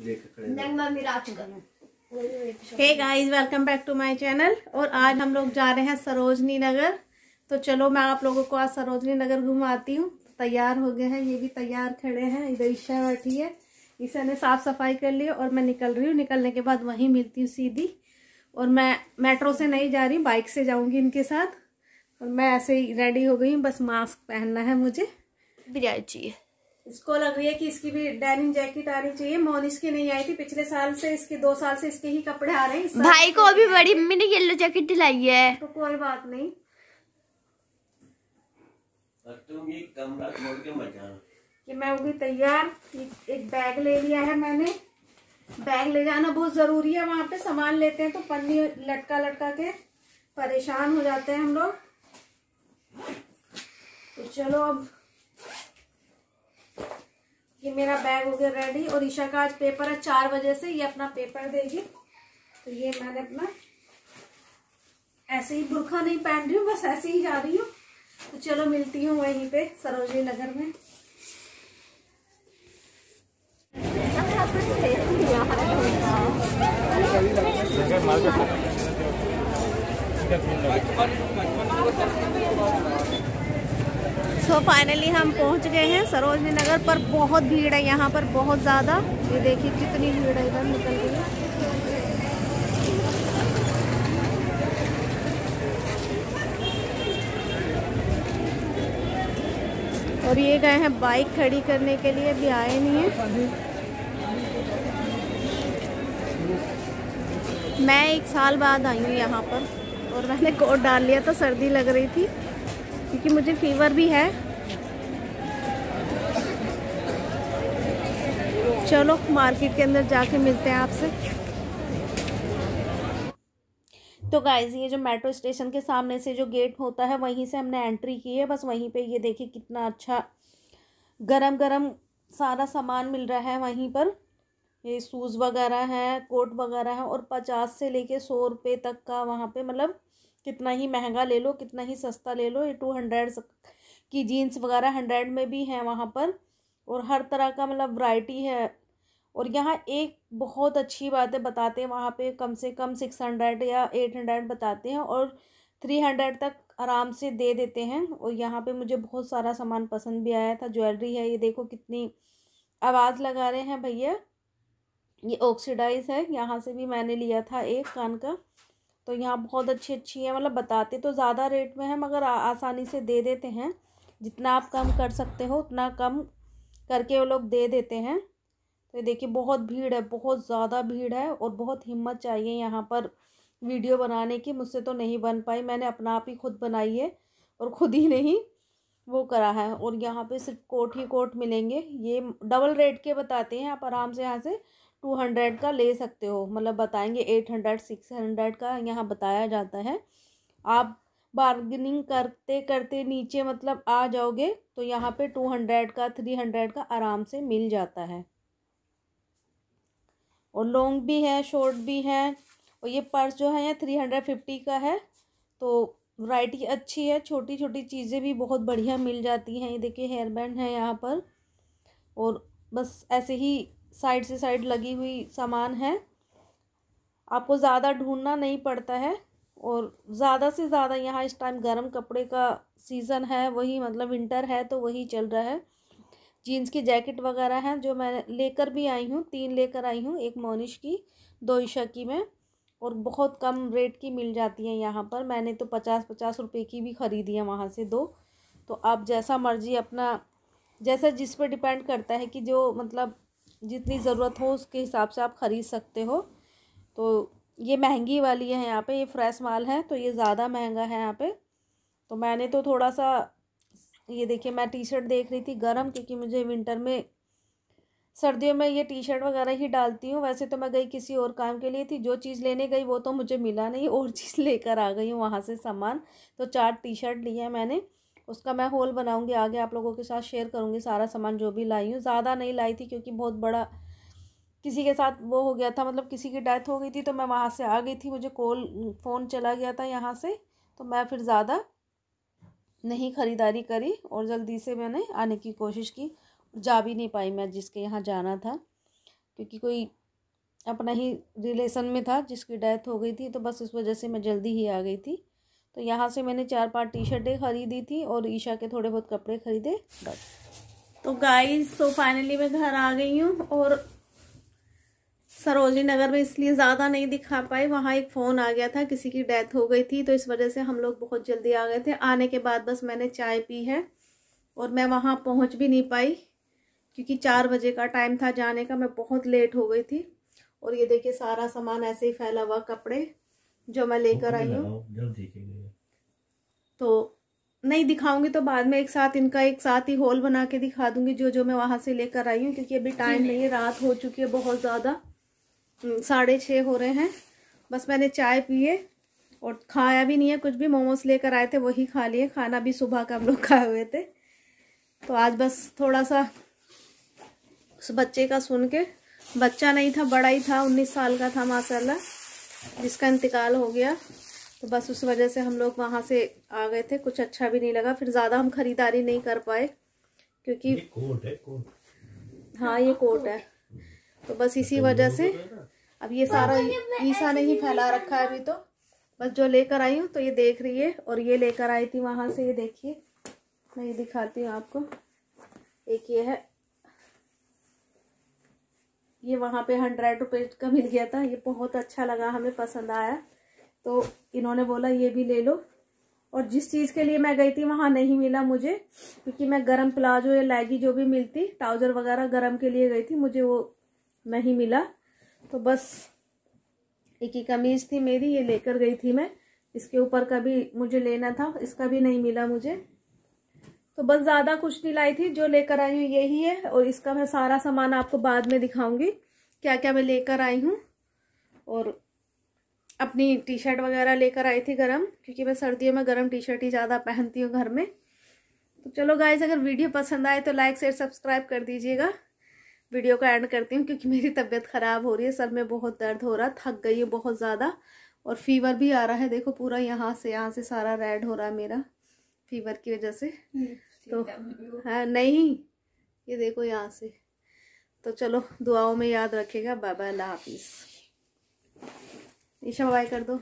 guys welcome back to my channel और आज हम लोग जा रहे हैं सरोजनी नगर तो चलो मैं आप लोगों को आज सरोजनी नगर घुमाती हूँ तो तैयार हो गए हैं ये भी तैयार खड़े हैं इधर ईशा बैठी है इसे ने साफ सफाई कर ली और मैं निकल रही हूँ निकलने के बाद वहीं मिलती हूँ सीधी और मैं मेट्रो से नहीं जा रही बाइक से जाऊँगी इनके साथ और मैं ऐसे ही रेडी हो गई हूँ बस मास्क पहनना है मुझे बिरयानी चाहिए इसको लग रही है कि इसकी भी डेनिम जैकेट आनी चाहिए मोनिश की नहीं आई थी पिछले साल से इसके दो साल से इसके ही कपड़े आ रहे हैं भाई को अभी बड़ी मम्मी ने येलो जैकेट दिलाई है तो कोई बात नहीं कि मैं होगी तैयार एक बैग ले लिया है मैंने बैग ले जाना बहुत जरूरी है वहां पे सामान लेते हैं तो पन्नी लटका लटका के परेशान हो जाते हैं हम लोग तो चलो अब मेरा बैग हो गया रेडी और ईशा का आज पेपर है चार बजे से ये अपना पेपर देगी तो ये मैंने अपना ऐसे ही बुरखा नहीं पहन रही हूँ बस ऐसे ही जा रही हूँ तो चलो मिलती हूँ वहीं पे सरोजी नगर में बचपन बचपन सो so, फाइनली हम पहुंच गए हैं सरोजनी नगर पर बहुत भीड़ है यहाँ पर बहुत ज़्यादा ये देखिए कितनी भीड़ है इधर निकल गई और ये गए हैं बाइक खड़ी करने के लिए भी आए नहीं है मैं एक साल बाद आई हूँ यहाँ पर और मैंने कोट डाल लिया था सर्दी लग रही थी क्योंकि मुझे फीवर भी है चलो मार्केट के अंदर जाके मिलते हैं आपसे तो गाइज ये जो मेट्रो स्टेशन के सामने से जो गेट होता है वहीं से हमने एंट्री की है बस वहीं पे ये देखिए कितना अच्छा गरम गरम सारा सामान मिल रहा है वहीं पर ये शूज़ वगैरह हैं कोट वगैरह हैं और पचास से लेके सौ रुपये तक का वहाँ पे मतलब कितना ही महंगा ले लो कितना ही सस्ता ले लो ये टू हंड्रेड की जीन्स वगैरह हंड्रेड में भी हैं वहाँ पर और हर तरह का मतलब वैरायटी है और यहाँ एक बहुत अच्छी बात है बताते हैं वहाँ पे कम से कम सिक्स हंड्रेड या एट हंड्रेड बताते हैं और थ्री हंड्रेड तक आराम से दे देते हैं और यहाँ पे मुझे बहुत सारा सामान पसंद भी आया था ज्वेलरी है ये देखो कितनी आवाज़ लगा रहे हैं भैया ये ऑक्सीडाइज है यहाँ से भी मैंने लिया था एक कान का तो यहाँ बहुत अच्छी अच्छी है मतलब बताते तो ज़्यादा रेट में है मगर आसानी से दे देते हैं जितना आप कम कर सकते हो उतना कम करके वो लोग दे देते हैं तो ये देखिए बहुत भीड़ है बहुत ज़्यादा भीड़ है और बहुत हिम्मत चाहिए यहाँ पर वीडियो बनाने की मुझसे तो नहीं बन पाई मैंने अपना आप ही खुद बनाई है और ख़ुद ही नहीं वो करा है और यहाँ पे सिर्फ कोट ही कोट मिलेंगे ये डबल रेट के बताते हैं आप आराम से यहाँ से टू हंड्रेड का ले सकते हो मतलब बताएंगे एट हंड्रेड सिक्स हंड्रेड का यहाँ बताया जाता है आप बार्गनिंग करते करते नीचे मतलब आ जाओगे तो यहाँ पे टू हंड्रेड का थ्री हंड्रेड का आराम से मिल जाता है और लॉन्ग भी है शॉर्ट भी है और ये पर्स जो है ये थ्री हंड्रेड फिफ्टी का है तो वैरायटी अच्छी है छोटी छोटी चीज़ें भी बहुत बढ़िया मिल जाती हैं ये देखिए हेयर बैंड है यहाँ पर और बस ऐसे ही साइड से साइड लगी हुई सामान है आपको ज़्यादा ढूंढना नहीं पड़ता है और ज़्यादा से ज़्यादा यहाँ इस टाइम गर्म कपड़े का सीज़न है वही मतलब विंटर है तो वही चल रहा है जीन्स की जैकेट वगैरह हैं जो मैं लेकर भी आई हूँ तीन लेकर आई हूँ एक मोनिश की दो ईशा की में और बहुत कम रेट की मिल जाती हैं यहाँ पर मैंने तो पचास पचास रुपये की भी ख़रीदी है वहाँ से दो तो आप जैसा मर्ज़ी अपना जैसा जिस पर डिपेंड करता है कि जो मतलब जितनी ज़रूरत हो उसके हिसाब से आप ख़रीद सकते हो तो ये महंगी वाली है यहाँ पे ये फ्रेश माल है तो ये ज़्यादा महंगा है यहाँ पे तो मैंने तो थोड़ा सा ये देखिए मैं टी शर्ट देख रही थी गर्म क्योंकि मुझे विंटर में सर्दियों में ये टी शर्ट वगैरह ही डालती हूँ वैसे तो मैं गई किसी और काम के लिए थी जो चीज़ लेने गई वो तो मुझे मिला नहीं और चीज़ लेकर आ गई हूँ वहाँ से सामान तो चार टी शर्ट लिया मैंने उसका मैं होल बनाऊँगी आगे आप लोगों के साथ शेयर करूँगी सारा सामान जो भी लाई हूँ ज़्यादा नहीं लाई थी क्योंकि बहुत बड़ा किसी के साथ वो हो गया था मतलब किसी की डेथ हो गई थी तो मैं वहाँ से आ गई थी मुझे कॉल फ़ोन चला गया था यहाँ से तो मैं फिर ज़्यादा नहीं ख़रीदारी करी और जल्दी से मैंने आने की कोशिश की जा भी नहीं पाई मैं जिसके यहाँ जाना था क्योंकि कोई अपना ही रिलेशन में था जिसकी डेथ हो गई थी तो बस इस वजह से मैं जल्दी ही आ गई थी तो यहाँ से मैंने चार पाँच टी शर्टें खरीदी थी और ईशा के थोड़े बहुत कपड़े खरीदे बस तो गाइस तो फाइनली मैं घर आ गई हूँ और सरोजनी नगर में इसलिए ज़्यादा नहीं दिखा पाए वहाँ एक फ़ोन आ गया था किसी की डेथ हो गई थी तो इस वजह से हम लोग बहुत जल्दी आ गए थे आने के बाद बस मैंने चाय पी है और मैं वहाँ पहुँच भी नहीं पाई क्योंकि चार बजे का टाइम था जाने का मैं बहुत लेट हो गई थी और ये देखिए सारा सामान ऐसे ही फैला हुआ कपड़े जो मैं लेकर आई हूँ तो नहीं दिखाऊंगी तो बाद में एक साथ इनका एक साथ ही हॉल बना के दिखा दूंगी जो जो मैं वहाँ से लेकर आई हूँ क्योंकि अभी टाइम नहीं है रात हो चुकी है बहुत ज़्यादा हम्म, साढ़े छः हो रहे हैं बस मैंने चाय पिए और खाया भी नहीं है कुछ भी मोमोज लेकर आए थे वही खा लिए खाना भी सुबह का हम लोग खाए हुए थे तो आज बस थोड़ा सा उस बच्चे का सुन के बच्चा नहीं था बड़ा ही था उन्नीस साल का था माशाल्लाह जिसका इंतकाल हो गया तो बस उस वजह से हम लोग वहाँ से आ गए थे कुछ अच्छा भी नहीं लगा फिर ज़्यादा हम खरीदारी नहीं कर पाए क्योंकि कोट है कोट हाँ ये कोट है तो बस इसी अच्छा, वजह से अब ये सारा ईसा नहीं फैला रखा है अभी तो बस जो लेकर आई हूँ तो ये देख रही है और ये लेकर आई थी वहाँ से ये देखिए मैं ये दिखाती हूँ आपको एक ये है ये वहाँ पे हंड्रेड रुपीज़ का मिल गया था ये बहुत अच्छा लगा हमें पसंद आया तो इन्होंने बोला ये भी ले लो और जिस चीज़ के लिए मैं गई थी वहाँ नहीं मिला मुझे क्योंकि मैं गरम प्लाजो या लैगी जो भी मिलती ट्राउज़र वगैरह गरम के लिए गई थी मुझे वो नहीं मिला तो बस एक ही कमीज़ थी मेरी ये लेकर गई थी मैं इसके ऊपर का भी मुझे लेना था इसका भी नहीं मिला मुझे तो बस ज़्यादा कुछ नहीं लाई थी जो लेकर आई हूँ यही है और इसका मैं सारा सामान आपको बाद में दिखाऊंगी क्या क्या मैं लेकर आई हूँ और अपनी टी शर्ट वगैरह लेकर आई थी गर्म क्योंकि मैं सर्दियों में गर्म टी शर्ट ही ज़्यादा पहनती हूँ घर में तो चलो गाइज अगर वीडियो पसंद आए तो लाइक शेयर सब्सक्राइब कर दीजिएगा वीडियो को एंड करती हूँ क्योंकि मेरी तबीयत ख़राब हो रही है सर में बहुत दर्द हो रहा थक गई है बहुत ज़्यादा और फीवर भी आ रहा है देखो पूरा यहाँ से यहाँ से सारा रेड हो रहा है मेरा फीवर की वजह से hmm, तो हाँ नहीं ये देखो यहाँ से तो चलो दुआओं में याद रखेगा बाय बाय अल्लाह हाफिज़ ईशा शवाई कर दो